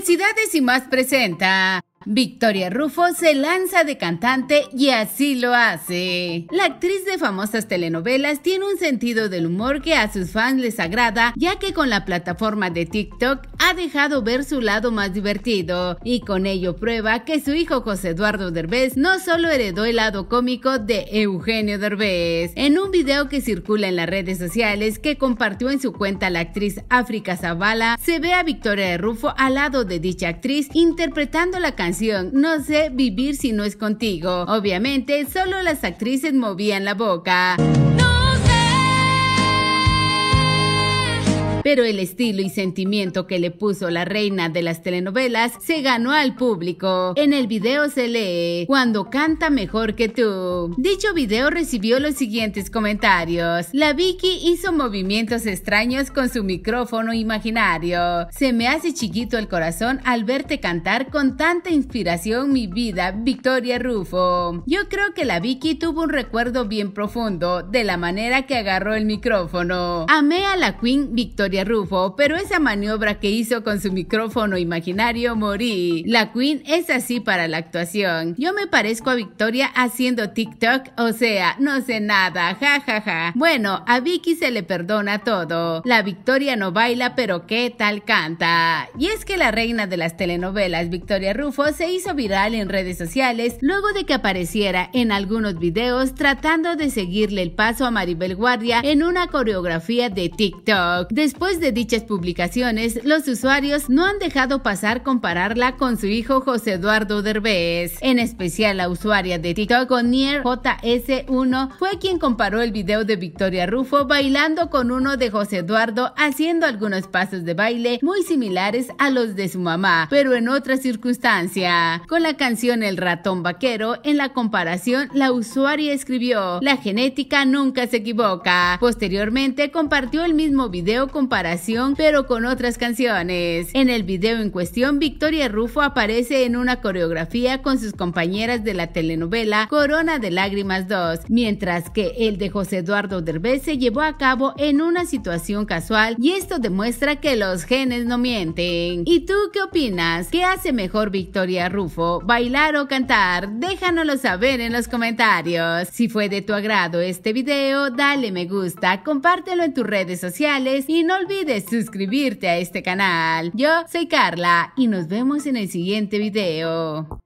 Felicidades y más presenta Victoria Rufo se lanza de cantante y así lo hace. La actriz de famosas telenovelas tiene un sentido del humor que a sus fans les agrada, ya que con la plataforma de TikTok ha dejado ver su lado más divertido y con ello prueba que su hijo José Eduardo Derbez no solo heredó el lado cómico de Eugenio Derbez. En un video que circula en las redes sociales que compartió en su cuenta la actriz África Zavala, se ve a Victoria Rufo al lado de dicha actriz interpretando la canción no sé vivir si no es contigo. Obviamente, solo las actrices movían la boca. Pero el estilo y sentimiento que le puso la reina de las telenovelas se ganó al público. En el video se lee, cuando canta mejor que tú. Dicho video recibió los siguientes comentarios. La Vicky hizo movimientos extraños con su micrófono imaginario. Se me hace chiquito el corazón al verte cantar con tanta inspiración mi vida, Victoria Rufo. Yo creo que la Vicky tuvo un recuerdo bien profundo de la manera que agarró el micrófono. Amé a la Queen Victoria Rufo, pero esa maniobra que hizo con su micrófono imaginario morí. La Queen es así para la actuación. Yo me parezco a Victoria haciendo TikTok, o sea, no sé nada, jajaja. Ja, ja. Bueno, a Vicky se le perdona todo. La Victoria no baila, pero qué tal canta. Y es que la reina de las telenovelas, Victoria Rufo, se hizo viral en redes sociales luego de que apareciera en algunos videos tratando de seguirle el paso a Maribel Guardia en una coreografía de TikTok. Después de dichas publicaciones, los usuarios no han dejado pasar compararla con su hijo José Eduardo Derbez. En especial, la usuaria de TikTok Onier JS1 fue quien comparó el video de Victoria Rufo bailando con uno de José Eduardo haciendo algunos pasos de baile muy similares a los de su mamá, pero en otra circunstancia. Con la canción El ratón vaquero, en la comparación, la usuaria escribió, la genética nunca se equivoca. Posteriormente compartió el mismo video con comparación, pero con otras canciones. En el video en cuestión, Victoria Rufo aparece en una coreografía con sus compañeras de la telenovela Corona de Lágrimas 2, mientras que el de José Eduardo Derbez se llevó a cabo en una situación casual y esto demuestra que los genes no mienten. ¿Y tú qué opinas? ¿Qué hace mejor Victoria Rufo? ¿Bailar o cantar? Déjanoslo saber en los comentarios. Si fue de tu agrado este video, dale me gusta, compártelo en tus redes sociales y no olvides suscribirte a este canal. Yo soy Carla y nos vemos en el siguiente video.